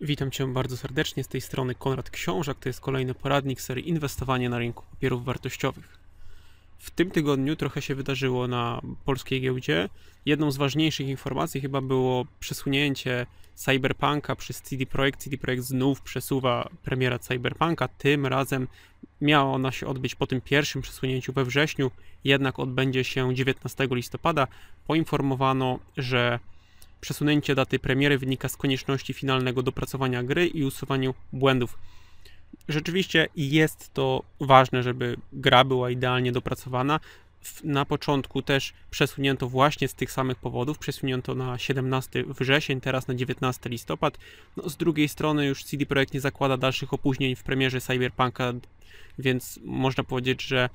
Witam Cię bardzo serdecznie z tej strony Konrad Książak. To jest kolejny poradnik serii Inwestowanie na rynku papierów wartościowych. W tym tygodniu trochę się wydarzyło na polskiej giełdzie. Jedną z ważniejszych informacji chyba było przesunięcie Cyberpunka przez CD Projekt. CD Projekt znów przesuwa premiera Cyberpunka. Tym razem miała ona się odbyć po tym pierwszym przesunięciu we wrześniu, jednak odbędzie się 19 listopada. Poinformowano, że Przesunięcie daty premiery wynika z konieczności finalnego dopracowania gry i usuwania błędów. Rzeczywiście jest to ważne, żeby gra była idealnie dopracowana. Na początku też przesunięto właśnie z tych samych powodów. Przesunięto na 17 wrzesień, teraz na 19 listopad. No, z drugiej strony już CD Projekt nie zakłada dalszych opóźnień w premierze Cyberpunka, więc można powiedzieć, że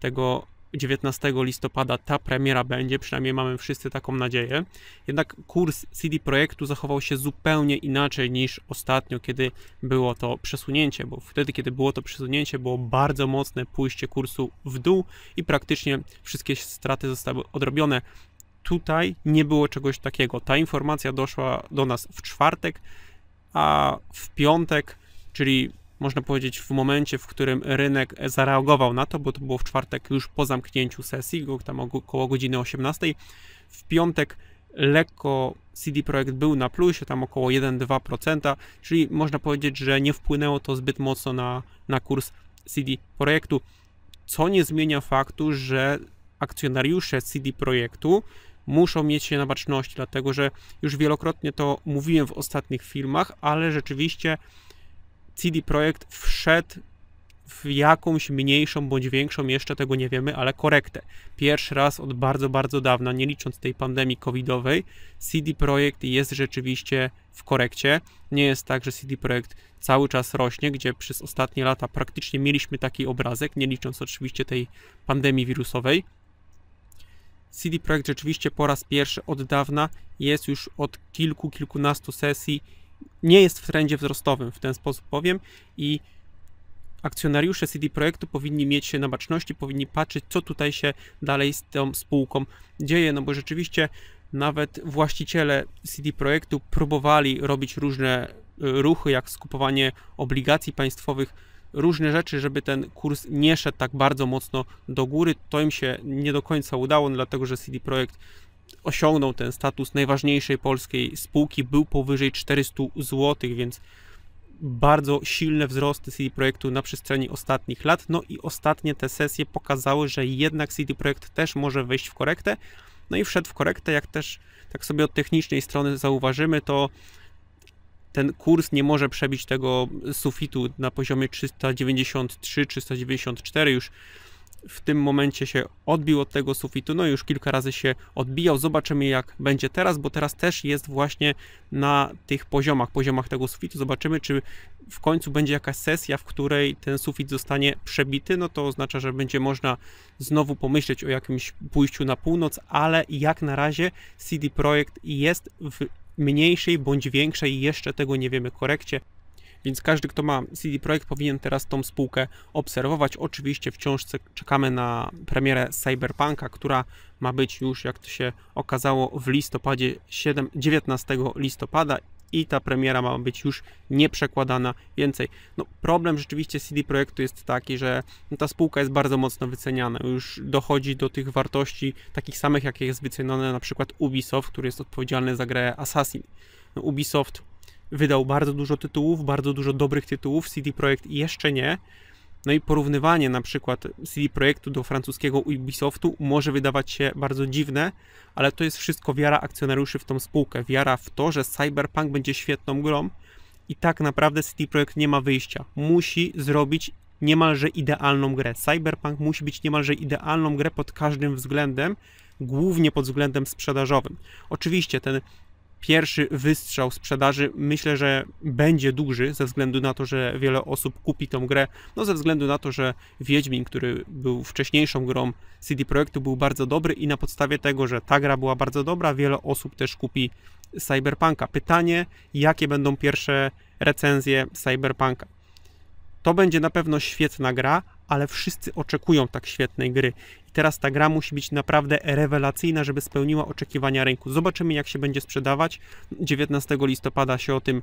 tego 19 listopada ta premiera będzie, przynajmniej mamy wszyscy taką nadzieję. Jednak kurs CD Projektu zachował się zupełnie inaczej niż ostatnio, kiedy było to przesunięcie, bo wtedy, kiedy było to przesunięcie, było bardzo mocne pójście kursu w dół i praktycznie wszystkie straty zostały odrobione. Tutaj nie było czegoś takiego. Ta informacja doszła do nas w czwartek, a w piątek, czyli można powiedzieć, w momencie, w którym rynek zareagował na to, bo to było w czwartek już po zamknięciu sesji, tam około godziny 18. W piątek lekko CD Projekt był na plusie, tam około 1-2%, czyli można powiedzieć, że nie wpłynęło to zbyt mocno na, na kurs CD Projektu, co nie zmienia faktu, że akcjonariusze CD Projektu muszą mieć się na baczności, dlatego że już wielokrotnie to mówiłem w ostatnich filmach, ale rzeczywiście CD Projekt wszedł w jakąś mniejszą bądź większą, jeszcze tego nie wiemy, ale korektę. Pierwszy raz od bardzo, bardzo dawna, nie licząc tej pandemii covidowej, CD Projekt jest rzeczywiście w korekcie. Nie jest tak, że CD Projekt cały czas rośnie, gdzie przez ostatnie lata praktycznie mieliśmy taki obrazek, nie licząc oczywiście tej pandemii wirusowej. CD Projekt rzeczywiście po raz pierwszy od dawna jest już od kilku, kilkunastu sesji nie jest w trendzie wzrostowym, w ten sposób powiem, i akcjonariusze CD Projektu powinni mieć się na baczności, powinni patrzeć, co tutaj się dalej z tą spółką dzieje, no bo rzeczywiście nawet właściciele CD Projektu próbowali robić różne y, ruchy, jak skupowanie obligacji państwowych, różne rzeczy, żeby ten kurs nie szedł tak bardzo mocno do góry. To im się nie do końca udało, no dlatego że CD Projekt osiągnął ten status najważniejszej polskiej spółki, był powyżej 400 zł, więc bardzo silne wzrosty CD Projektu na przestrzeni ostatnich lat. No i ostatnie te sesje pokazały, że jednak CD Projekt też może wejść w korektę. No i wszedł w korektę, jak też tak sobie od technicznej strony zauważymy, to ten kurs nie może przebić tego sufitu na poziomie 393-394 już w tym momencie się odbił od tego sufitu, no już kilka razy się odbijał, zobaczymy jak będzie teraz, bo teraz też jest właśnie na tych poziomach, poziomach tego sufitu, zobaczymy czy w końcu będzie jakaś sesja, w której ten sufit zostanie przebity, no to oznacza, że będzie można znowu pomyśleć o jakimś pójściu na północ, ale jak na razie CD Projekt jest w mniejszej bądź większej, jeszcze tego nie wiemy, korekcie więc każdy, kto ma CD Projekt powinien teraz tą spółkę obserwować. Oczywiście wciąż czekamy na premierę Cyberpunka, która ma być już, jak to się okazało, w listopadzie 7, 19 listopada i ta premiera ma być już nieprzekładana więcej. No, problem rzeczywiście CD Projektu jest taki, że no, ta spółka jest bardzo mocno wyceniana. Już dochodzi do tych wartości takich samych, jakie jest wycenione na przykład Ubisoft, który jest odpowiedzialny za grę Assassin. No, Ubisoft wydał bardzo dużo tytułów, bardzo dużo dobrych tytułów, CD Projekt jeszcze nie. No i porównywanie na przykład CD Projektu do francuskiego Ubisoftu może wydawać się bardzo dziwne, ale to jest wszystko wiara akcjonariuszy w tą spółkę, wiara w to, że Cyberpunk będzie świetną grą i tak naprawdę CD Projekt nie ma wyjścia. Musi zrobić niemalże idealną grę. Cyberpunk musi być niemalże idealną grę pod każdym względem, głównie pod względem sprzedażowym. Oczywiście ten pierwszy wystrzał sprzedaży myślę, że będzie duży ze względu na to, że wiele osób kupi tą grę, no ze względu na to, że Wiedźmin, który był wcześniejszą grą CD Projektu był bardzo dobry i na podstawie tego, że ta gra była bardzo dobra, wiele osób też kupi Cyberpunka. Pytanie, jakie będą pierwsze recenzje Cyberpunka. To będzie na pewno świetna gra, ale wszyscy oczekują tak świetnej gry. I teraz ta gra musi być naprawdę rewelacyjna, żeby spełniła oczekiwania rynku. Zobaczymy, jak się będzie sprzedawać. 19 listopada się o tym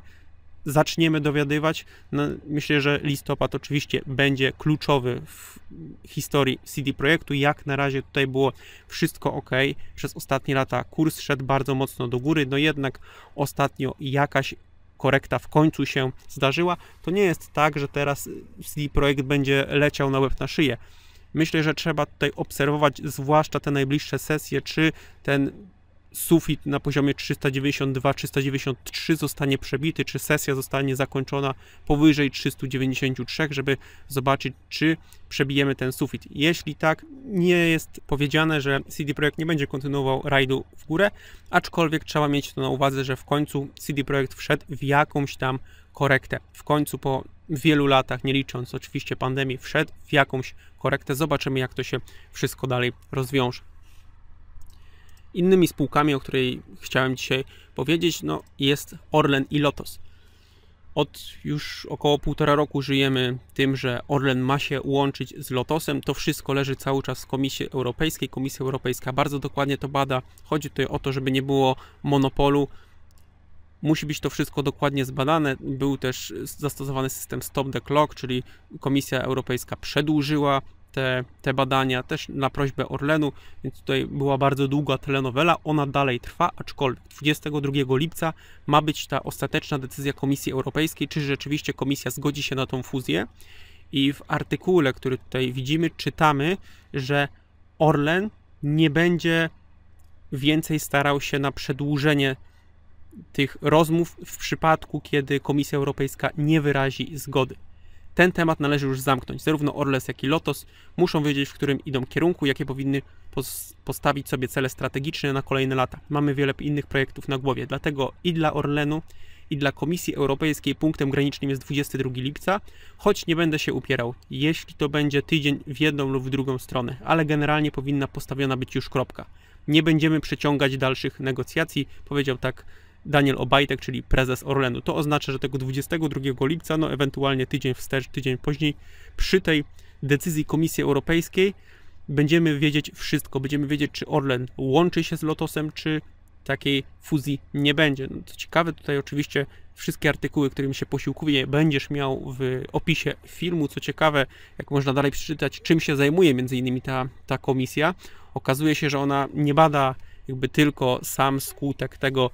zaczniemy dowiadywać. No, myślę, że listopad oczywiście będzie kluczowy w historii CD Projektu. Jak na razie tutaj było wszystko ok. Przez ostatnie lata kurs szedł bardzo mocno do góry, no jednak ostatnio jakaś korekta w końcu się zdarzyła. To nie jest tak, że teraz CD Projekt będzie leciał na łeb na szyję. Myślę, że trzeba tutaj obserwować zwłaszcza te najbliższe sesje, czy ten sufit na poziomie 392-393 zostanie przebity, czy sesja zostanie zakończona powyżej 393, żeby zobaczyć, czy przebijemy ten sufit. Jeśli tak, nie jest powiedziane, że CD Projekt nie będzie kontynuował rajdu w górę, aczkolwiek trzeba mieć to na uwadze, że w końcu CD Projekt wszedł w jakąś tam korektę. W końcu po wielu latach, nie licząc oczywiście pandemii, wszedł w jakąś korektę. Zobaczymy, jak to się wszystko dalej rozwiąże innymi spółkami, o której chciałem dzisiaj powiedzieć, no, jest Orlen i Lotos. Od już około półtora roku żyjemy tym, że Orlen ma się łączyć z Lotosem. To wszystko leży cały czas w Komisji Europejskiej. Komisja Europejska bardzo dokładnie to bada. Chodzi tutaj o to, żeby nie było monopolu. Musi być to wszystko dokładnie zbadane. Był też zastosowany system Stop the Clock, czyli Komisja Europejska przedłużyła te, te badania też na prośbę Orlenu, więc tutaj była bardzo długa telenowela, ona dalej trwa, aczkolwiek 22 lipca ma być ta ostateczna decyzja Komisji Europejskiej, czy rzeczywiście Komisja zgodzi się na tą fuzję i w artykule, który tutaj widzimy, czytamy, że Orlen nie będzie więcej starał się na przedłużenie tych rozmów w przypadku, kiedy Komisja Europejska nie wyrazi zgody. Ten temat należy już zamknąć. Zarówno Orles, jak i Lotos muszą wiedzieć, w którym idą kierunku, jakie powinny postawić sobie cele strategiczne na kolejne lata. Mamy wiele innych projektów na głowie, dlatego i dla Orlenu, i dla Komisji Europejskiej punktem granicznym jest 22 lipca, choć nie będę się upierał, jeśli to będzie tydzień w jedną lub w drugą stronę, ale generalnie powinna postawiona być już kropka. Nie będziemy przeciągać dalszych negocjacji, powiedział tak Daniel Obajtek, czyli prezes Orlenu. To oznacza, że tego 22 lipca, no ewentualnie tydzień wstecz, tydzień później, przy tej decyzji Komisji Europejskiej będziemy wiedzieć wszystko. Będziemy wiedzieć, czy Orlen łączy się z Lotosem, czy takiej fuzji nie będzie. No, co ciekawe, tutaj oczywiście wszystkie artykuły, którymi się posiłkuję, będziesz miał w opisie filmu. Co ciekawe, jak można dalej przeczytać, czym się zajmuje między innymi ta, ta komisja. Okazuje się, że ona nie bada jakby tylko sam skutek tego,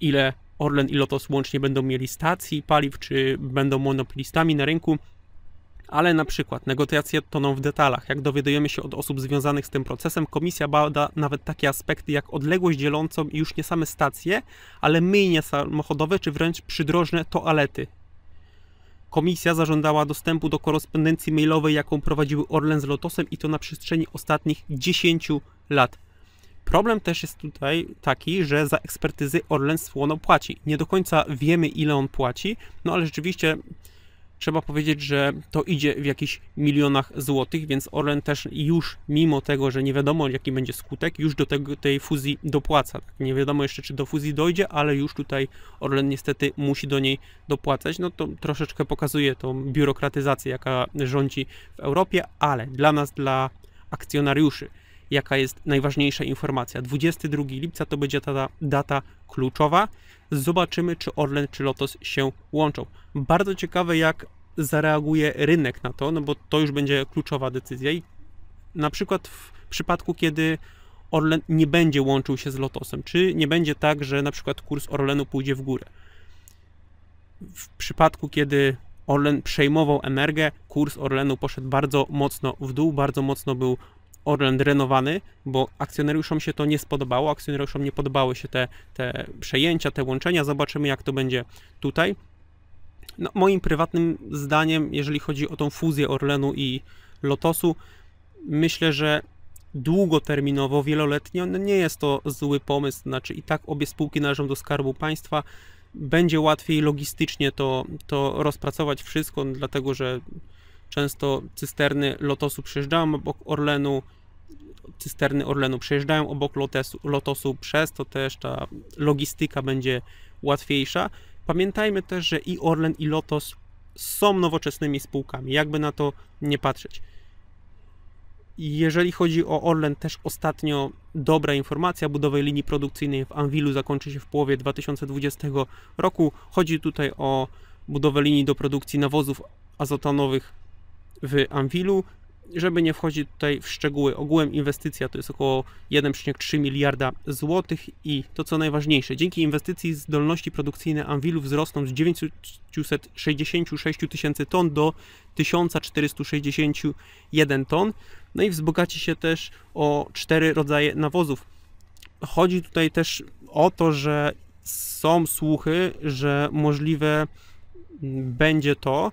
ile Orlen i Lotos łącznie będą mieli stacji paliw, czy będą monopolistami na rynku, ale na przykład negocjacje toną w detalach. Jak dowiadujemy się od osób związanych z tym procesem, komisja bada nawet takie aspekty jak odległość dzielącą już nie same stacje, ale myjnie samochodowe, czy wręcz przydrożne toalety. Komisja zażądała dostępu do korespondencji mailowej, jaką prowadziły Orlen z Lotosem i to na przestrzeni ostatnich 10 lat. Problem też jest tutaj taki, że za ekspertyzy Orlen słono płaci. Nie do końca wiemy, ile on płaci, no ale rzeczywiście trzeba powiedzieć, że to idzie w jakichś milionach złotych, więc Orlen też już, mimo tego, że nie wiadomo jaki będzie skutek, już do tego, tej fuzji dopłaca. Tak, nie wiadomo jeszcze, czy do fuzji dojdzie, ale już tutaj Orlen niestety musi do niej dopłacać. No to troszeczkę pokazuje tą biurokratyzację, jaka rządzi w Europie, ale dla nas, dla akcjonariuszy, jaka jest najważniejsza informacja. 22 lipca to będzie ta data kluczowa. Zobaczymy, czy Orlen czy Lotos się łączą. Bardzo ciekawe, jak zareaguje rynek na to, no bo to już będzie kluczowa decyzja. I na przykład w przypadku, kiedy Orlen nie będzie łączył się z Lotosem, czy nie będzie tak, że na przykład kurs Orlenu pójdzie w górę. W przypadku, kiedy Orlen przejmował energię, kurs Orlenu poszedł bardzo mocno w dół, bardzo mocno był Orlen renowany, bo akcjonariuszom się to nie spodobało, akcjonariuszom nie podobały się te, te przejęcia, te łączenia. Zobaczymy, jak to będzie tutaj. No, moim prywatnym zdaniem, jeżeli chodzi o tą fuzję Orlenu i Lotosu, myślę, że długoterminowo, wieloletnio no nie jest to zły pomysł. Znaczy, i tak obie spółki należą do skarbu państwa. Będzie łatwiej logistycznie to, to rozpracować wszystko, dlatego że często cysterny Lotosu przyjeżdżają obok Orlenu, cysterny Orlenu przejeżdżają obok lotesu, Lotosu, przez to też ta logistyka będzie łatwiejsza. Pamiętajmy też, że i Orlen, i Lotos są nowoczesnymi spółkami, jakby na to nie patrzeć. Jeżeli chodzi o Orlen, też ostatnio dobra informacja Budowa linii produkcyjnej w Anwilu zakończy się w połowie 2020 roku. Chodzi tutaj o budowę linii do produkcji nawozów azotanowych w Anwilu żeby nie wchodzić tutaj w szczegóły, ogółem inwestycja to jest około 1,3 miliarda złotych i to co najważniejsze, dzięki inwestycji zdolności produkcyjne Anwilu wzrosną z 966 tysięcy ton do 1461 ton. No i wzbogaci się też o cztery rodzaje nawozów. Chodzi tutaj też o to, że są słuchy, że możliwe będzie to,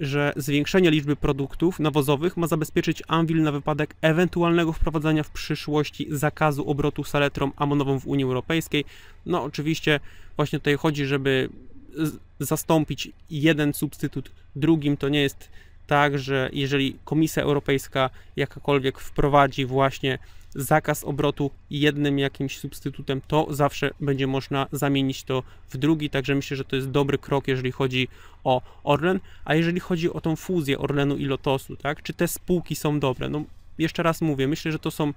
że zwiększenie liczby produktów nawozowych ma zabezpieczyć Anwil na wypadek ewentualnego wprowadzania w przyszłości zakazu obrotu saletrą amonową w Unii Europejskiej. No oczywiście właśnie tutaj chodzi, żeby zastąpić jeden substytut drugim, to nie jest tak, że jeżeli Komisja Europejska jakakolwiek wprowadzi właśnie zakaz obrotu jednym jakimś substytutem, to zawsze będzie można zamienić to w drugi, także myślę, że to jest dobry krok, jeżeli chodzi o Orlen, a jeżeli chodzi o tą fuzję Orlenu i Lotosu, tak, czy te spółki są dobre? No, jeszcze raz mówię, myślę, że to są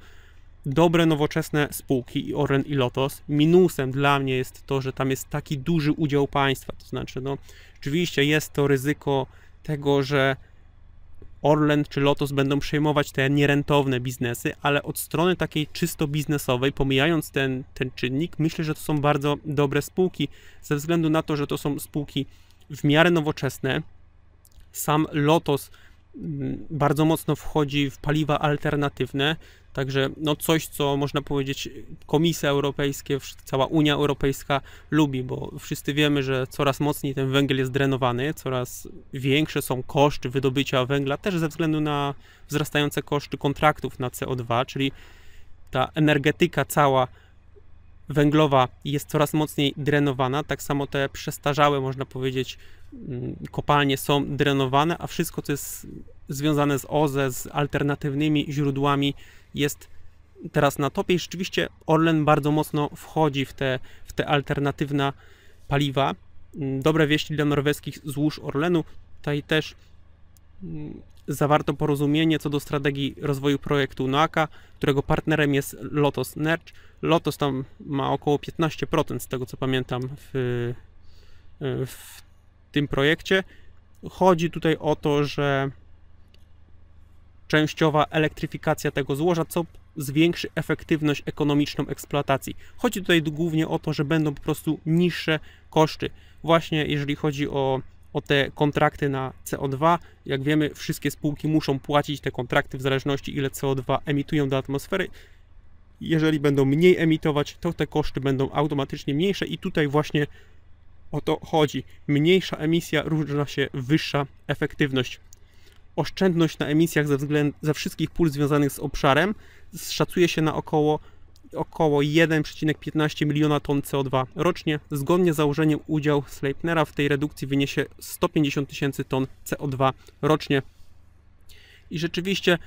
dobre, nowoczesne spółki i Orlen i Lotos. Minusem dla mnie jest to, że tam jest taki duży udział państwa, to znaczy, no, oczywiście jest to ryzyko tego, że Orlen czy Lotus będą przejmować te nierentowne biznesy, ale od strony takiej czysto biznesowej, pomijając ten, ten czynnik, myślę, że to są bardzo dobre spółki, ze względu na to, że to są spółki w miarę nowoczesne. Sam Lotus mm, bardzo mocno wchodzi w paliwa alternatywne, Także no coś, co można powiedzieć Komisja Europejska, cała Unia Europejska lubi, bo wszyscy wiemy, że coraz mocniej ten węgiel jest drenowany, coraz większe są koszty wydobycia węgla, też ze względu na wzrastające koszty kontraktów na CO2, czyli ta energetyka cała węglowa jest coraz mocniej drenowana, tak samo te przestarzałe, można powiedzieć, mm, kopalnie są drenowane, a wszystko, co jest związane z OZE, z alternatywnymi źródłami jest teraz na topie i rzeczywiście Orlen bardzo mocno wchodzi w te, w te alternatywne paliwa. Mm, dobre wieści dla norweskich złóż Orlenu. Tutaj też mm, zawarto porozumienie co do strategii rozwoju projektu NOAKA, którego partnerem jest Lotos Nerch. Lotos tam ma około 15% z tego co pamiętam w, y, w tym projekcie. Chodzi tutaj o to, że częściowa elektryfikacja tego złoża, co zwiększy efektywność ekonomiczną eksploatacji. Chodzi tutaj głównie o to, że będą po prostu niższe koszty. Właśnie jeżeli chodzi o, o te kontrakty na CO2, jak wiemy, wszystkie spółki muszą płacić te kontrakty w zależności ile CO2 emitują do atmosfery. Jeżeli będą mniej emitować, to te koszty będą automatycznie mniejsze i tutaj właśnie o to chodzi. Mniejsza emisja równa się wyższa efektywność oszczędność na emisjach ze, względ, ze wszystkich pól związanych z obszarem szacuje się na około około 1,15 miliona ton CO2 rocznie. Zgodnie z założeniem udział Sleipnera w tej redukcji wyniesie 150 tysięcy ton CO2 rocznie. I rzeczywiście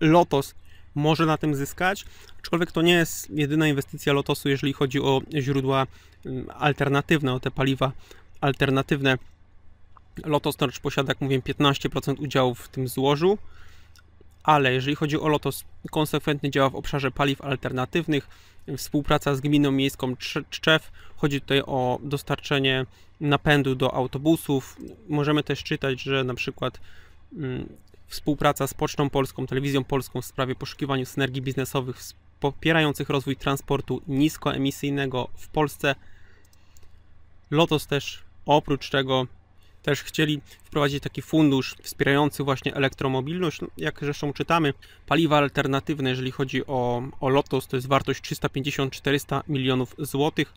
Lotos może na tym zyskać, aczkolwiek to nie jest jedyna inwestycja Lotosu, jeżeli chodzi o źródła mm, alternatywne, o te paliwa alternatywne. Lotos Storage posiada, jak mówiłem, 15% udziału w tym złożu, ale jeżeli chodzi o Lotos, konsekwentnie działa w obszarze paliw alternatywnych, współpraca z gminą miejską Czew, chodzi tutaj o dostarczenie napędu do autobusów. Możemy też czytać, że na przykład mm, współpraca z Pocztą Polską, Telewizją Polską w sprawie poszukiwania synergii biznesowych popierających rozwój transportu niskoemisyjnego w Polsce. Lotos też oprócz tego też chcieli wprowadzić taki fundusz wspierający właśnie elektromobilność. No, jak zresztą czytamy, paliwa alternatywne, jeżeli chodzi o, o Lotus, to jest wartość 350-400 milionów złotych,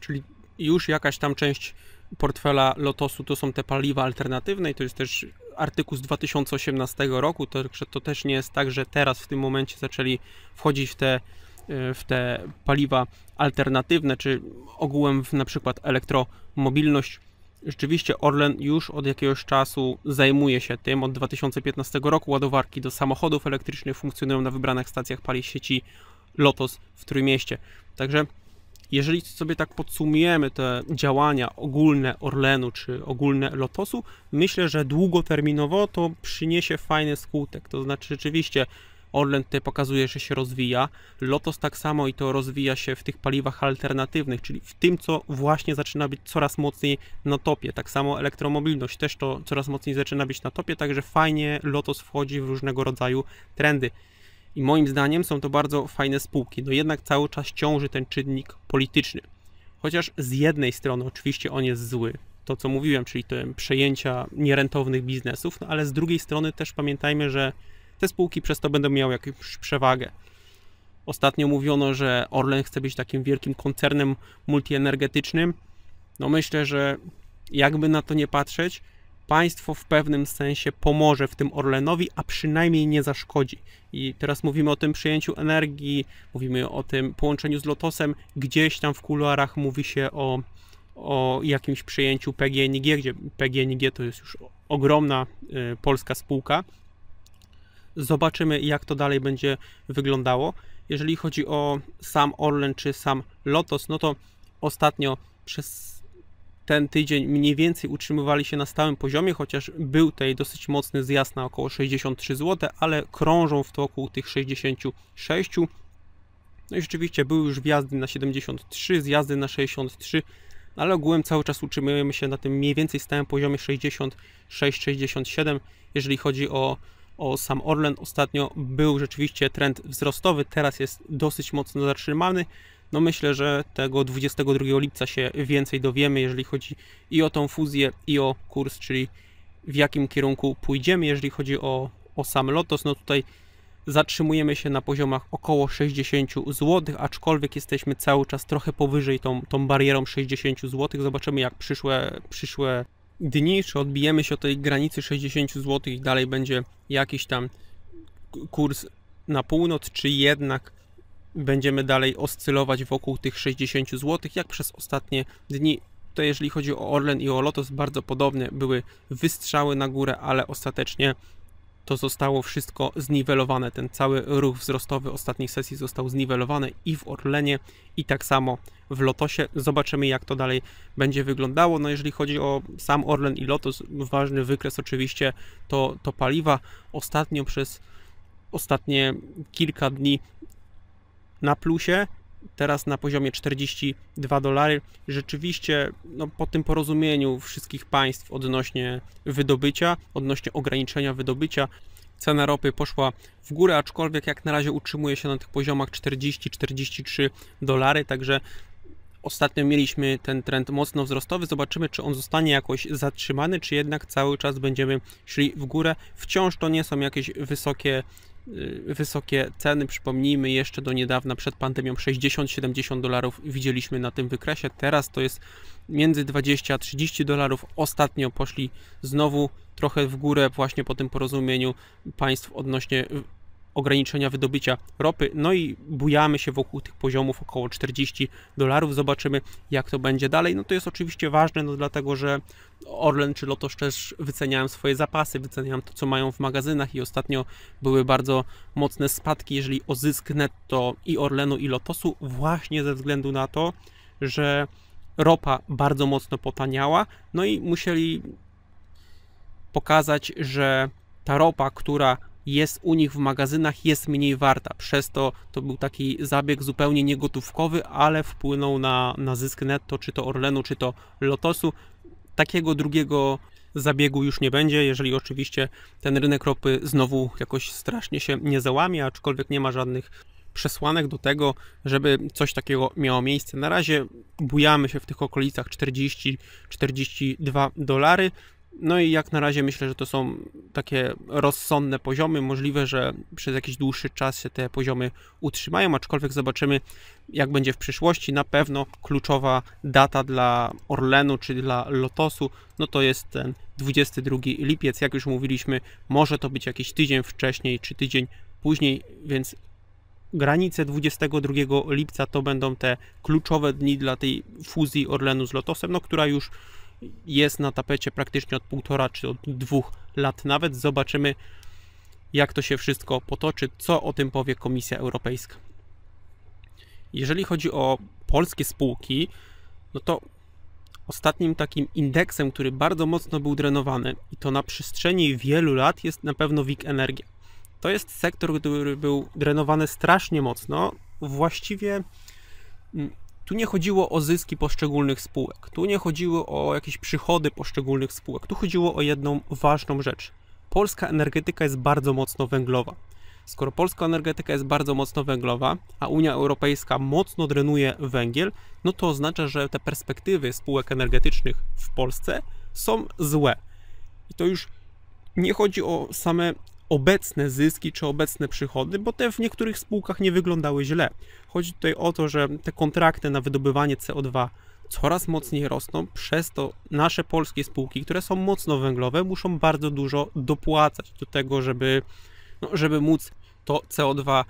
czyli już jakaś tam część portfela Lotosu to są te paliwa alternatywne i to jest też artykuł z 2018 roku, także to też nie jest tak, że teraz w tym momencie zaczęli wchodzić w te Y, w te paliwa alternatywne, czy ogółem w na przykład elektromobilność. Rzeczywiście Orlen już od jakiegoś czasu zajmuje się tym. Od 2015 roku ładowarki do samochodów elektrycznych funkcjonują na wybranych stacjach paliw sieci Lotos w Trójmieście. Także jeżeli sobie tak podsumujemy te działania ogólne Orlenu czy ogólne Lotosu, myślę, że długoterminowo to przyniesie fajny skutek. To znaczy, rzeczywiście Orlen tutaj pokazuje, że się rozwija, Lotos tak samo i to rozwija się w tych paliwach alternatywnych, czyli w tym, co właśnie zaczyna być coraz mocniej na topie. Tak samo elektromobilność też to coraz mocniej zaczyna być na topie, także fajnie Lotos wchodzi w różnego rodzaju trendy. I moim zdaniem są to bardzo fajne spółki, no jednak cały czas ciąży ten czynnik polityczny. Chociaż z jednej strony oczywiście on jest zły, to co mówiłem, czyli to przejęcia nierentownych biznesów, no ale z drugiej strony też pamiętajmy, że te spółki przez to będą miały jakąś przewagę. Ostatnio mówiono, że Orlen chce być takim wielkim koncernem multienergetycznym. No myślę, że jakby na to nie patrzeć, państwo w pewnym sensie pomoże w tym Orlenowi, a przynajmniej nie zaszkodzi. I teraz mówimy o tym przyjęciu energii, mówimy o tym połączeniu z Lotosem. Gdzieś tam w kuluarach mówi się o, o jakimś przyjęciu PGNiG, gdzie PGNiG to jest już ogromna y, polska spółka, Zobaczymy, jak to dalej będzie wyglądało. Jeżeli chodzi o sam Orlen czy sam Lotos, no to ostatnio przez ten tydzień mniej więcej utrzymywali się na stałym poziomie, chociaż był tutaj dosyć mocny zjazd na około 63 zł, ale krążą w toku tych 66. No i rzeczywiście były już wjazdy na 73, zjazdy na 63, ale ogółem cały czas utrzymujemy się na tym mniej więcej stałym poziomie 66-67, jeżeli chodzi o o sam Orlen. Ostatnio był rzeczywiście trend wzrostowy, teraz jest dosyć mocno zatrzymany. No myślę, że tego 22 lipca się więcej dowiemy, jeżeli chodzi i o tą fuzję, i o kurs, czyli w jakim kierunku pójdziemy. Jeżeli chodzi o, o sam Lotos, no tutaj zatrzymujemy się na poziomach około 60 zł, aczkolwiek jesteśmy cały czas trochę powyżej tą, tą barierą 60 zł. Zobaczymy, jak przyszłe, przyszłe dni, czy odbijemy się od tej granicy 60 zł i dalej będzie jakiś tam kurs na północ, czy jednak będziemy dalej oscylować wokół tych 60 zł, jak przez ostatnie dni. To jeżeli chodzi o Orlen i o Lotos, bardzo podobne były wystrzały na górę, ale ostatecznie to zostało wszystko zniwelowane. Ten cały ruch wzrostowy ostatnich sesji został zniwelowany i w Orlenie, i tak samo w Lotosie. Zobaczymy, jak to dalej będzie wyglądało. No, jeżeli chodzi o sam Orlen i Lotos, ważny wykres oczywiście to, to paliwa. Ostatnio przez ostatnie kilka dni na plusie, teraz na poziomie 42 dolary. Rzeczywiście no, po tym porozumieniu wszystkich państw odnośnie wydobycia, odnośnie ograniczenia wydobycia, cena ropy poszła w górę, aczkolwiek jak na razie utrzymuje się na tych poziomach 40-43 dolary, także ostatnio mieliśmy ten trend mocno wzrostowy. Zobaczymy, czy on zostanie jakoś zatrzymany, czy jednak cały czas będziemy szli w górę. Wciąż to nie są jakieś wysokie Y, wysokie ceny. Przypomnijmy, jeszcze do niedawna przed pandemią 60-70 dolarów widzieliśmy na tym wykresie. Teraz to jest między 20 a 30 dolarów. Ostatnio poszli znowu trochę w górę właśnie po tym porozumieniu państw odnośnie ograniczenia wydobycia ropy. No i bujamy się wokół tych poziomów około 40 dolarów. Zobaczymy, jak to będzie dalej. No to jest oczywiście ważne, no dlatego, że Orlen czy Lotos też wyceniają swoje zapasy, wyceniają to, co mają w magazynach i ostatnio były bardzo mocne spadki, jeżeli o zysk netto i Orlenu i Lotosu właśnie ze względu na to, że ropa bardzo mocno potaniała, no i musieli pokazać, że ta ropa, która jest u nich w magazynach, jest mniej warta. Przez to to był taki zabieg zupełnie niegotówkowy, ale wpłynął na, na zysk netto, czy to Orlenu, czy to Lotosu. Takiego drugiego zabiegu już nie będzie, jeżeli oczywiście ten rynek ropy znowu jakoś strasznie się nie załamie, aczkolwiek nie ma żadnych przesłanek do tego, żeby coś takiego miało miejsce. Na razie bujamy się w tych okolicach 40-42 dolary. No i jak na razie myślę, że to są takie rozsądne poziomy. Możliwe, że przez jakiś dłuższy czas się te poziomy utrzymają, aczkolwiek zobaczymy, jak będzie w przyszłości. Na pewno kluczowa data dla Orlenu czy dla Lotosu, no to jest ten 22 lipiec. Jak już mówiliśmy, może to być jakiś tydzień wcześniej czy tydzień później, więc granice 22 lipca to będą te kluczowe dni dla tej fuzji Orlenu z Lotosem, no która już jest na tapecie praktycznie od półtora czy od dwóch lat nawet. Zobaczymy, jak to się wszystko potoczy, co o tym powie Komisja Europejska. Jeżeli chodzi o polskie spółki, no to ostatnim takim indeksem, który bardzo mocno był drenowany i to na przestrzeni wielu lat jest na pewno WIG Energia. To jest sektor, który był drenowany strasznie mocno, właściwie mm, tu nie chodziło o zyski poszczególnych spółek, tu nie chodziło o jakieś przychody poszczególnych spółek, tu chodziło o jedną ważną rzecz. Polska energetyka jest bardzo mocno węglowa. Skoro polska energetyka jest bardzo mocno węglowa, a Unia Europejska mocno drenuje węgiel, no to oznacza, że te perspektywy spółek energetycznych w Polsce są złe. I to już nie chodzi o same obecne zyski czy obecne przychody, bo te w niektórych spółkach nie wyglądały źle. Chodzi tutaj o to, że te kontrakty na wydobywanie CO2 coraz mocniej rosną, przez to nasze polskie spółki, które są mocno węglowe, muszą bardzo dużo dopłacać do tego, żeby, no, żeby móc to CO2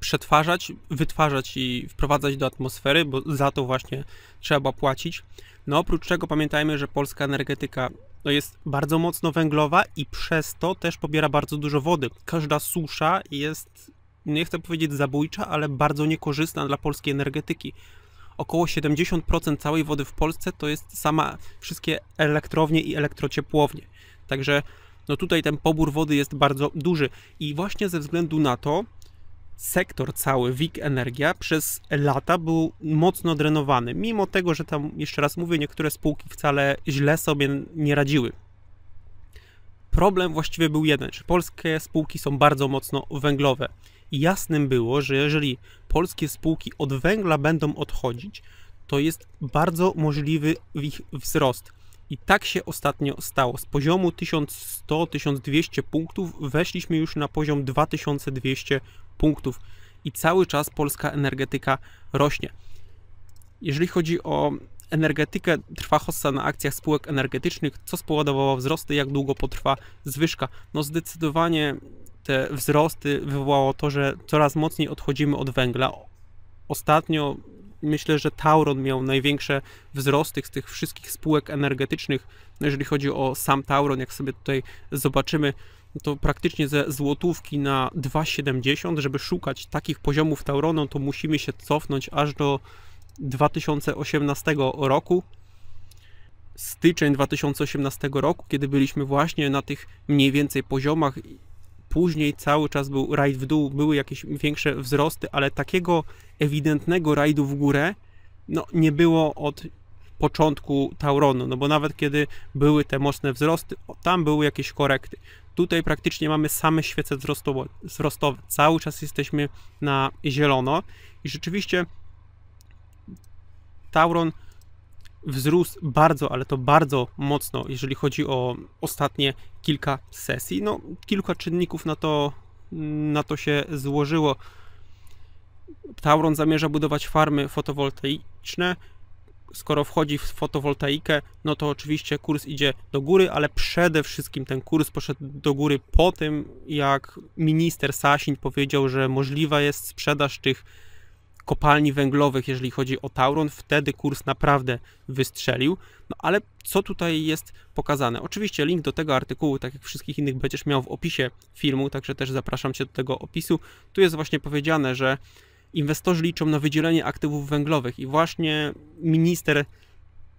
przetwarzać, wytwarzać i wprowadzać do atmosfery, bo za to właśnie trzeba płacić. No oprócz czego pamiętajmy, że polska energetyka no jest bardzo mocno węglowa i przez to też pobiera bardzo dużo wody. Każda susza jest, nie chcę powiedzieć zabójcza, ale bardzo niekorzystna dla polskiej energetyki. Około 70% całej wody w Polsce to jest sama wszystkie elektrownie i elektrociepłownie. Także no tutaj ten pobór wody jest bardzo duży i właśnie ze względu na to sektor cały, WIG Energia, przez lata był mocno drenowany. Mimo tego, że tam, jeszcze raz mówię, niektóre spółki wcale źle sobie nie radziły. Problem właściwie był jeden, że polskie spółki są bardzo mocno węglowe. I jasnym było, że jeżeli polskie spółki od węgla będą odchodzić, to jest bardzo możliwy ich wzrost. I tak się ostatnio stało. Z poziomu 1100-1200 punktów weszliśmy już na poziom 2200 punktów i cały czas polska energetyka rośnie. Jeżeli chodzi o energetykę, trwa hossa na akcjach spółek energetycznych, co spowodowało wzrosty, jak długo potrwa zwyżka. No zdecydowanie te wzrosty wywołało to, że coraz mocniej odchodzimy od węgla. Ostatnio myślę, że Tauron miał największe wzrosty z tych wszystkich spółek energetycznych. No jeżeli chodzi o sam Tauron, jak sobie tutaj zobaczymy, no to praktycznie ze złotówki na 2,70, żeby szukać takich poziomów Tauronu, to musimy się cofnąć aż do 2018 roku. Styczeń 2018 roku, kiedy byliśmy właśnie na tych mniej więcej poziomach. Później cały czas był rajd w dół, były jakieś większe wzrosty, ale takiego ewidentnego rajdu w górę no, nie było od początku Tauronu, no bo nawet kiedy były te mocne wzrosty, tam były jakieś korekty. Tutaj praktycznie mamy same świece wzrostowe, cały czas jesteśmy na zielono i rzeczywiście Tauron wzrósł bardzo, ale to bardzo mocno, jeżeli chodzi o ostatnie kilka sesji. No, kilka czynników na to, na to się złożyło. Tauron zamierza budować farmy fotowoltaiczne, skoro wchodzi w fotowoltaikę, no to oczywiście kurs idzie do góry, ale przede wszystkim ten kurs poszedł do góry po tym, jak minister Sasin powiedział, że możliwa jest sprzedaż tych kopalni węglowych, jeżeli chodzi o Tauron, wtedy kurs naprawdę wystrzelił. No ale co tutaj jest pokazane? Oczywiście link do tego artykułu, tak jak wszystkich innych, będziesz miał w opisie filmu, także też zapraszam Cię do tego opisu. Tu jest właśnie powiedziane, że inwestorzy liczą na wydzielenie aktywów węglowych i właśnie minister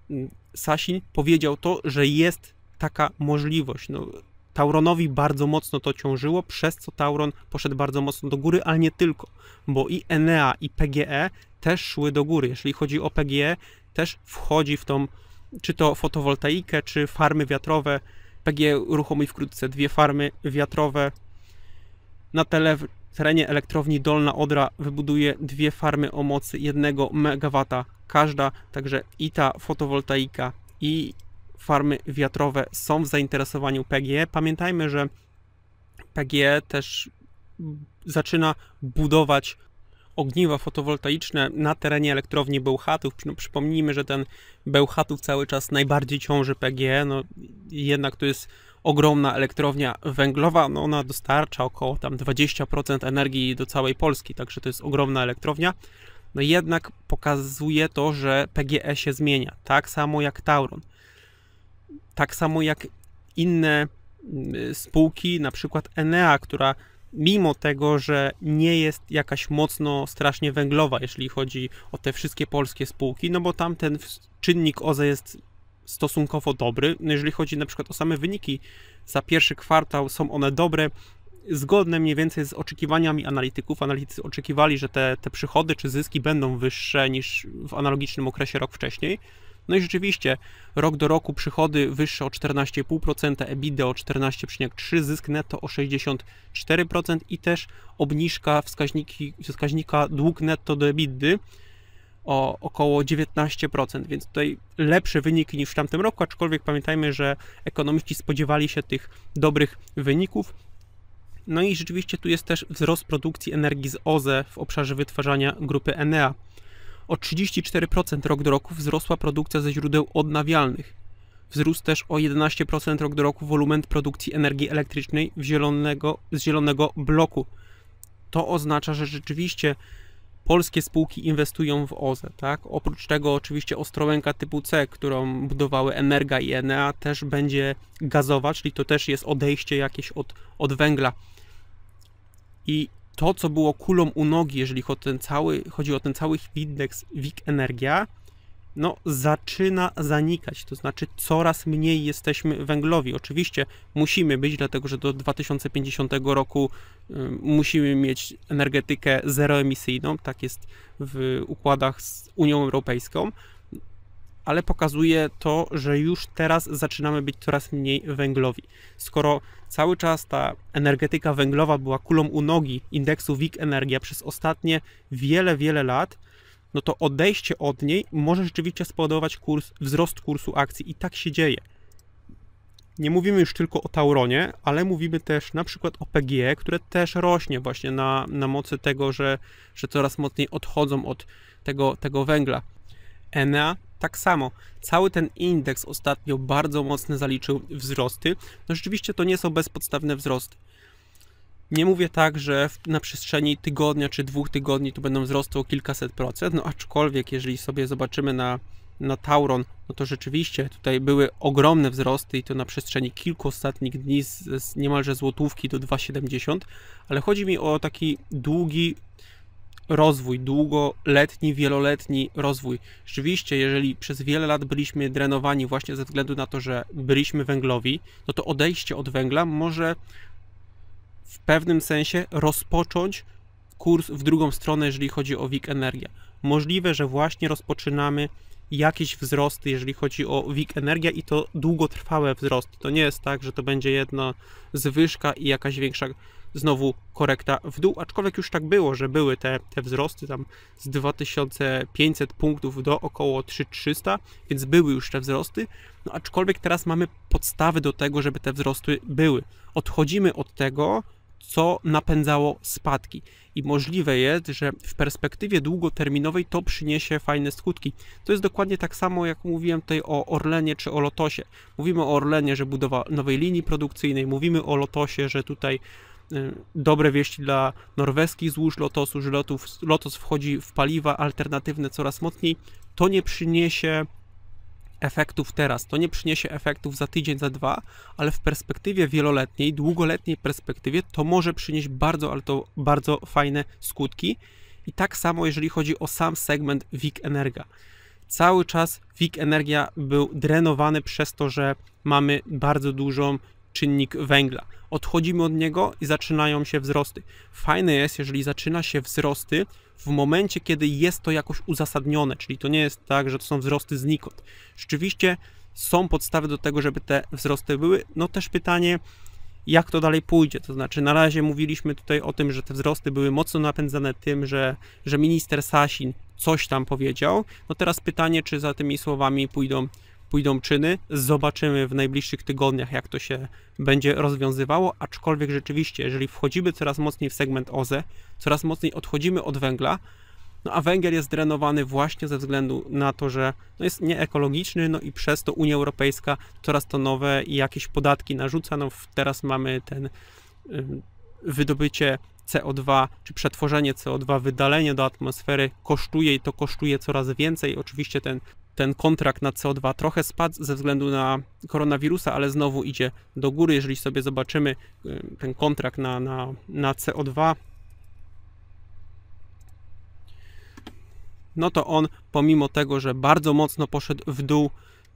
mm, Sasin powiedział to, że jest taka możliwość. No, Tauronowi bardzo mocno to ciążyło, przez co Tauron poszedł bardzo mocno do góry, ale nie tylko, bo i Enea i PGE też szły do góry. Jeśli chodzi o PGE, też wchodzi w tą czy to fotowoltaikę, czy farmy wiatrowe. PGE uruchomi wkrótce dwie farmy wiatrowe na tele terenie elektrowni Dolna Odra wybuduje dwie farmy o mocy 1 MW każda, także i ta fotowoltaika i farmy wiatrowe są w zainteresowaniu PGE. Pamiętajmy, że PGE też zaczyna budować ogniwa fotowoltaiczne na terenie elektrowni Bełchatów. No, przypomnijmy, że ten Bełchatów cały czas najbardziej ciąży PGE, no jednak to jest ogromna elektrownia węglowa, no ona dostarcza około tam 20% energii do całej Polski, także to jest ogromna elektrownia. No jednak pokazuje to, że PGE się zmienia, tak samo jak Tauron. Tak samo jak inne mm, spółki, na przykład Enea, która mimo tego, że nie jest jakaś mocno strasznie węglowa, jeśli chodzi o te wszystkie polskie spółki, no bo tam ten czynnik OZE jest stosunkowo dobry. No, jeżeli chodzi na przykład o same wyniki za pierwszy kwartał, są one dobre, zgodne mniej więcej z oczekiwaniami analityków. Analitycy oczekiwali, że te, te przychody czy zyski będą wyższe niż w analogicznym okresie rok wcześniej. No i rzeczywiście, rok do roku przychody wyższe o 14,5%, EBITDA o 14,3%, zysk netto o 64% i też obniżka wskaźniki, wskaźnika dług netto do EBITDA o około 19%, więc tutaj lepsze wyniki niż w tamtym roku, aczkolwiek pamiętajmy, że ekonomiści spodziewali się tych dobrych wyników. No i rzeczywiście tu jest też wzrost produkcji energii z OZE w obszarze wytwarzania grupy Enea. O 34% rok do roku wzrosła produkcja ze źródeł odnawialnych. Wzrósł też o 11% rok do roku wolumen produkcji energii elektrycznej zielonego, z zielonego bloku. To oznacza, że rzeczywiście polskie spółki inwestują w OZE, tak? Oprócz tego oczywiście Ostrołęka typu C, którą budowały Energa i Enea, też będzie gazowa, czyli to też jest odejście jakieś od, od węgla. I to, co było kulą u nogi, jeżeli chodzi o ten cały, chodzi o ten cały indeks WIG Energia, no, zaczyna zanikać, to znaczy coraz mniej jesteśmy węglowi. Oczywiście musimy być, dlatego że do 2050 roku y, musimy mieć energetykę zeroemisyjną, tak jest w układach z Unią Europejską, ale pokazuje to, że już teraz zaczynamy być coraz mniej węglowi. Skoro cały czas ta energetyka węglowa była kulą u nogi indeksu WIG Energia przez ostatnie wiele, wiele lat, no to odejście od niej może rzeczywiście spowodować kurs, wzrost kursu akcji i tak się dzieje. Nie mówimy już tylko o Tauronie, ale mówimy też na przykład o PGE, które też rośnie właśnie na, na mocy tego, że, że coraz mocniej odchodzą od tego, tego węgla. Enea tak samo. Cały ten indeks ostatnio bardzo mocno zaliczył wzrosty. No rzeczywiście to nie są bezpodstawne wzrosty. Nie mówię tak, że na przestrzeni tygodnia czy dwóch tygodni tu będą wzrosty o kilkaset procent, no aczkolwiek jeżeli sobie zobaczymy na, na Tauron, no to rzeczywiście tutaj były ogromne wzrosty i to na przestrzeni kilku ostatnich dni z, z niemalże złotówki do 2,70, ale chodzi mi o taki długi rozwój, długoletni, wieloletni rozwój. Rzeczywiście, jeżeli przez wiele lat byliśmy drenowani właśnie ze względu na to, że byliśmy węglowi, no to odejście od węgla może w pewnym sensie rozpocząć kurs w drugą stronę, jeżeli chodzi o WIG Energia. Możliwe, że właśnie rozpoczynamy jakieś wzrosty, jeżeli chodzi o WIG Energia i to długotrwałe wzrosty. To nie jest tak, że to będzie jedna zwyżka i jakaś większa znowu korekta w dół, aczkolwiek już tak było, że były te, te wzrosty tam z 2500 punktów do około 3300, więc były już te wzrosty, no aczkolwiek teraz mamy podstawy do tego, żeby te wzrosty były. Odchodzimy od tego, co napędzało spadki. I możliwe jest, że w perspektywie długoterminowej to przyniesie fajne skutki. To jest dokładnie tak samo, jak mówiłem tutaj o Orlenie czy o Lotosie. Mówimy o Orlenie, że budowa nowej linii produkcyjnej, mówimy o Lotosie, że tutaj y, dobre wieści dla norweskich złóż lotosu, że lotus lotos wchodzi w paliwa alternatywne coraz mocniej. To nie przyniesie efektów teraz. To nie przyniesie efektów za tydzień, za dwa, ale w perspektywie wieloletniej, długoletniej perspektywie to może przynieść bardzo, ale to bardzo fajne skutki. I tak samo, jeżeli chodzi o sam segment WIG Energia. Cały czas WIG Energia był drenowany przez to, że mamy bardzo dużą czynnik węgla. Odchodzimy od niego i zaczynają się wzrosty. Fajne jest, jeżeli zaczyna się wzrosty w momencie, kiedy jest to jakoś uzasadnione, czyli to nie jest tak, że to są wzrosty znikąd. Rzeczywiście są podstawy do tego, żeby te wzrosty były. No też pytanie, jak to dalej pójdzie. To znaczy, na razie mówiliśmy tutaj o tym, że te wzrosty były mocno napędzane tym, że, że minister Sasin coś tam powiedział. No teraz pytanie, czy za tymi słowami pójdą pójdą czyny. Zobaczymy w najbliższych tygodniach, jak to się będzie rozwiązywało, aczkolwiek rzeczywiście, jeżeli wchodzimy coraz mocniej w segment OZE, coraz mocniej odchodzimy od węgla, no a węgiel jest drenowany właśnie ze względu na to, że no jest nieekologiczny, no i przez to Unia Europejska coraz to nowe i jakieś podatki narzuca. No teraz mamy ten wydobycie CO2, czy przetworzenie CO2, wydalenie do atmosfery kosztuje i to kosztuje coraz więcej. Oczywiście ten ten kontrakt na CO2 trochę spadł ze względu na koronawirusa, ale znowu idzie do góry. Jeżeli sobie zobaczymy y, ten kontrakt na, na, na CO2, no to on pomimo tego, że bardzo mocno poszedł w dół,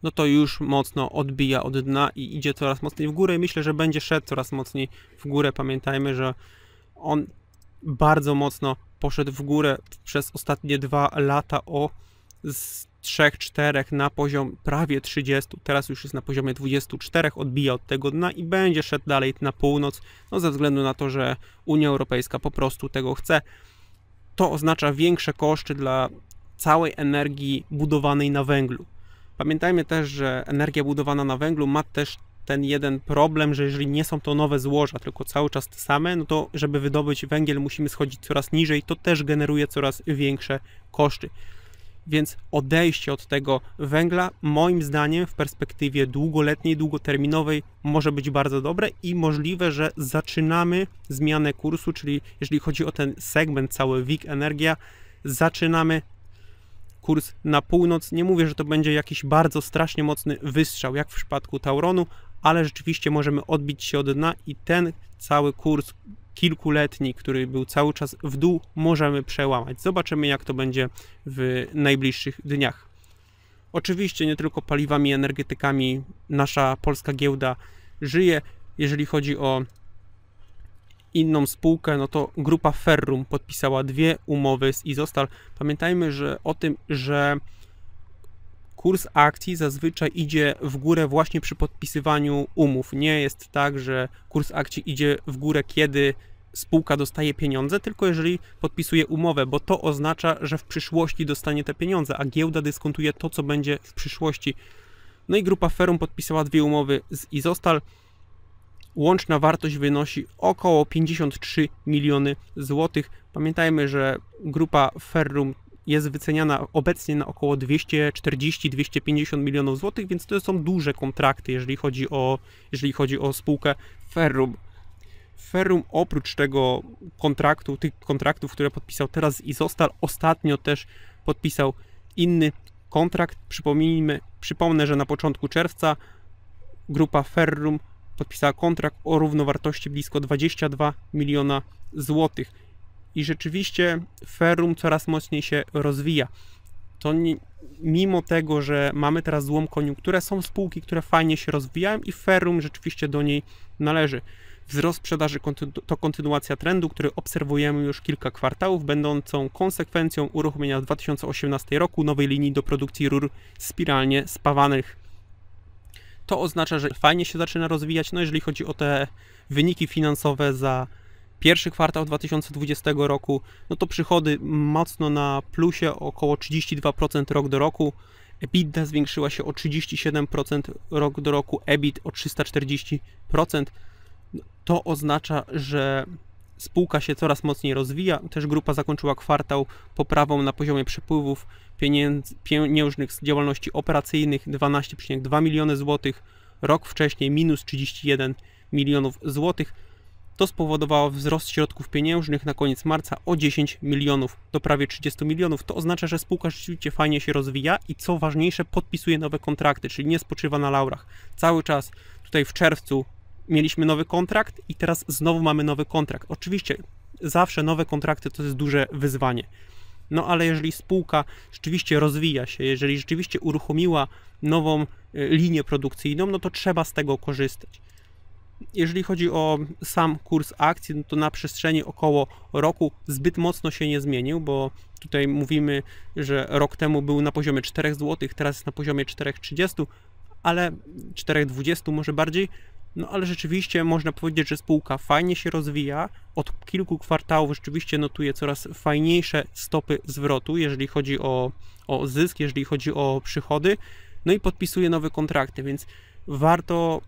no to już mocno odbija od dna i idzie coraz mocniej w górę. I myślę, że będzie szedł coraz mocniej w górę. Pamiętajmy, że on bardzo mocno poszedł w górę przez ostatnie dwa lata o z 3-4 na poziom prawie 30, teraz już jest na poziomie 24, odbija od tego dna i będzie szedł dalej na północ, no ze względu na to, że Unia Europejska po prostu tego chce. To oznacza większe koszty dla całej energii budowanej na węglu. Pamiętajmy też, że energia budowana na węglu ma też ten jeden problem, że jeżeli nie są to nowe złoża, tylko cały czas te same, no to żeby wydobyć węgiel musimy schodzić coraz niżej, to też generuje coraz większe koszty. Więc odejście od tego węgla, moim zdaniem, w perspektywie długoletniej, długoterminowej, może być bardzo dobre i możliwe, że zaczynamy zmianę kursu, czyli jeżeli chodzi o ten segment cały WIG Energia, zaczynamy kurs na północ. Nie mówię, że to będzie jakiś bardzo strasznie mocny wystrzał, jak w przypadku Tauronu, ale rzeczywiście możemy odbić się od dna i ten cały kurs kilkuletni, który był cały czas w dół, możemy przełamać. Zobaczymy, jak to będzie w najbliższych dniach. Oczywiście nie tylko paliwami, energetykami nasza polska giełda żyje. Jeżeli chodzi o inną spółkę, no to grupa Ferrum podpisała dwie umowy z Izostal. Pamiętajmy, że o tym, że kurs akcji zazwyczaj idzie w górę właśnie przy podpisywaniu umów. Nie jest tak, że kurs akcji idzie w górę, kiedy spółka dostaje pieniądze, tylko jeżeli podpisuje umowę, bo to oznacza, że w przyszłości dostanie te pieniądze, a giełda dyskontuje to, co będzie w przyszłości. No i grupa Ferrum podpisała dwie umowy z Izostal. Łączna wartość wynosi około 53 miliony złotych. Pamiętajmy, że grupa Ferrum jest wyceniana obecnie na około 240-250 milionów złotych, więc to są duże kontrakty, jeżeli chodzi o, jeżeli chodzi o spółkę Ferrum. Ferrum oprócz tego kontraktu, tych kontraktów, które podpisał teraz z został ostatnio też podpisał inny kontrakt. Przypomnijmy, przypomnę, że na początku czerwca grupa Ferrum podpisała kontrakt o równowartości blisko 22 miliona złotych i rzeczywiście ferrum coraz mocniej się rozwija. To nie, mimo tego, że mamy teraz złą koniunkturę, są spółki, które fajnie się rozwijają i ferrum rzeczywiście do niej należy. Wzrost sprzedaży to kontynuacja trendu, który obserwujemy już kilka kwartałów, będącą konsekwencją uruchomienia w 2018 roku nowej linii do produkcji rur spiralnie spawanych. To oznacza, że fajnie się zaczyna rozwijać. No jeżeli chodzi o te wyniki finansowe za pierwszy kwartał 2020 roku, no to przychody mocno na plusie, około 32% rok do roku. EBITDA zwiększyła się o 37% rok do roku, EBIT o 340%. To oznacza, że spółka się coraz mocniej rozwija. Też grupa zakończyła kwartał poprawą na poziomie przepływów pieniężnych z działalności operacyjnych 12,2 miliony złotych, rok wcześniej minus 31 milionów złotych to spowodowało wzrost środków pieniężnych na koniec marca o 10 milionów do prawie 30 milionów. To oznacza, że spółka rzeczywiście fajnie się rozwija i co ważniejsze, podpisuje nowe kontrakty, czyli nie spoczywa na laurach. Cały czas tutaj w czerwcu mieliśmy nowy kontrakt i teraz znowu mamy nowy kontrakt. Oczywiście zawsze nowe kontrakty to jest duże wyzwanie. No ale jeżeli spółka rzeczywiście rozwija się, jeżeli rzeczywiście uruchomiła nową y, linię produkcyjną, no to trzeba z tego korzystać jeżeli chodzi o sam kurs akcji, no to na przestrzeni około roku zbyt mocno się nie zmienił, bo tutaj mówimy, że rok temu był na poziomie 4 zł, teraz jest na poziomie 4,30, ale 4,20 może bardziej. No ale rzeczywiście można powiedzieć, że spółka fajnie się rozwija. Od kilku kwartałów rzeczywiście notuje coraz fajniejsze stopy zwrotu, jeżeli chodzi o, o zysk, jeżeli chodzi o przychody. No i podpisuje nowe kontrakty, więc warto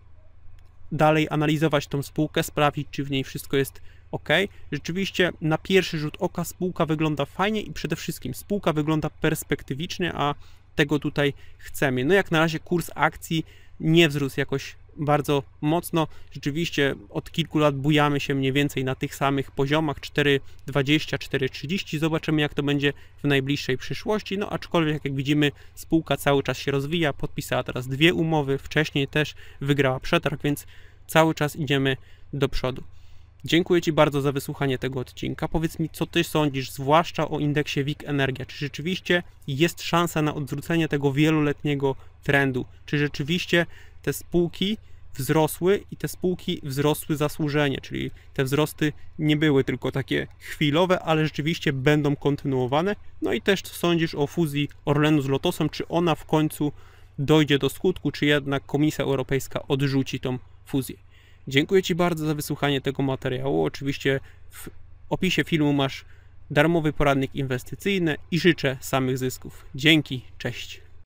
dalej analizować tą spółkę, sprawdzić, czy w niej wszystko jest ok. Rzeczywiście na pierwszy rzut oka spółka wygląda fajnie i przede wszystkim spółka wygląda perspektywicznie, a tego tutaj chcemy. No jak na razie kurs akcji nie wzrósł jakoś bardzo mocno. Rzeczywiście od kilku lat bujamy się mniej więcej na tych samych poziomach 4,20, 4,30. Zobaczymy, jak to będzie w najbliższej przyszłości. No, aczkolwiek, jak widzimy, spółka cały czas się rozwija. Podpisała teraz dwie umowy, wcześniej też wygrała przetarg, więc cały czas idziemy do przodu. Dziękuję Ci bardzo za wysłuchanie tego odcinka. Powiedz mi, co Ty sądzisz, zwłaszcza o indeksie WIG Energia. Czy rzeczywiście jest szansa na odwrócenie tego wieloletniego trendu? Czy rzeczywiście te spółki wzrosły i te spółki wzrosły zasłużenie, czyli te wzrosty nie były tylko takie chwilowe, ale rzeczywiście będą kontynuowane. No i też co sądzisz o fuzji Orlenu z Lotosem, czy ona w końcu dojdzie do skutku, czy jednak Komisja Europejska odrzuci tą fuzję. Dziękuję Ci bardzo za wysłuchanie tego materiału. Oczywiście w opisie filmu masz darmowy poradnik inwestycyjny i życzę samych zysków. Dzięki, cześć.